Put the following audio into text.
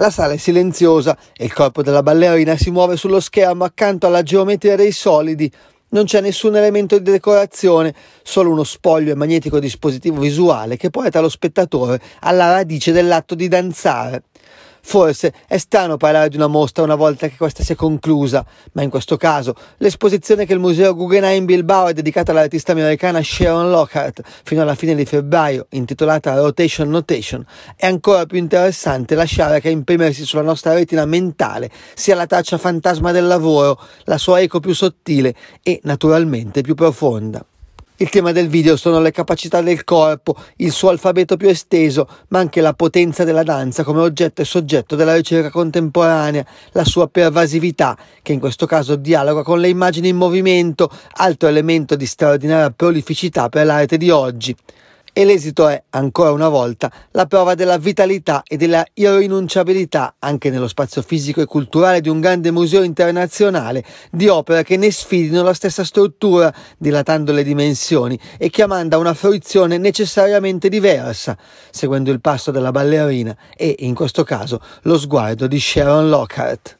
La sala è silenziosa e il corpo della ballerina si muove sullo schermo accanto alla geometria dei solidi. Non c'è nessun elemento di decorazione, solo uno spoglio e magnetico dispositivo visuale che porta lo spettatore alla radice dell'atto di danzare. Forse è strano parlare di una mostra una volta che questa si è conclusa, ma in questo caso l'esposizione che il Museo Guggenheim Bilbao è dedicata all'artista americana Sharon Lockhart fino alla fine di febbraio, intitolata Rotation Notation, è ancora più interessante lasciare che imprimersi sulla nostra retina mentale sia la traccia fantasma del lavoro, la sua eco più sottile e naturalmente più profonda. Il tema del video sono le capacità del corpo, il suo alfabeto più esteso, ma anche la potenza della danza come oggetto e soggetto della ricerca contemporanea, la sua pervasività, che in questo caso dialoga con le immagini in movimento, altro elemento di straordinaria prolificità per l'arte di oggi e l'esito è, ancora una volta, la prova della vitalità e della irrinunciabilità, anche nello spazio fisico e culturale di un grande museo internazionale, di opere che ne sfidino la stessa struttura, dilatando le dimensioni e chiamando a una fruizione necessariamente diversa, seguendo il passo della ballerina e, in questo caso, lo sguardo di Sharon Lockhart.